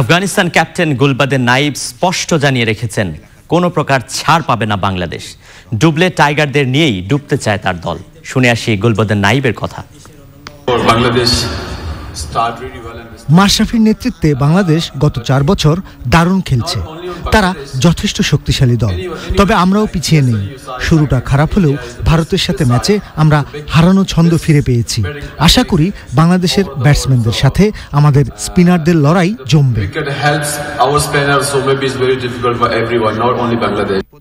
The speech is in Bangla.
আফগানিস্তান ক্যাপ্টেন গুলবাদের নাইব স্পষ্ট জানিয়ে রেখেছেন কোনো প্রকার ছাড় পাবে না বাংলাদেশ ডুবলে টাইগারদের নিয়েই ডুবতে চায় তার দল শুনে আসি গুলবদের নাইবের কথা বাংলাদেশ মাশরাফির নেতৃত্বে বাংলাদেশ গত চার বছর দারুণ খেলছে তারা যথেষ্ট শক্তিশালী দল তবে আমরাও পিছিয়ে নেই শুরুটা খারাপ হলেও ভারতের সাথে ম্যাচে আমরা হারানো ছন্দ ফিরে পেয়েছি আশা করি বাংলাদেশের ব্যাটসম্যানদের সাথে আমাদের স্পিনারদের লড়াই জমবে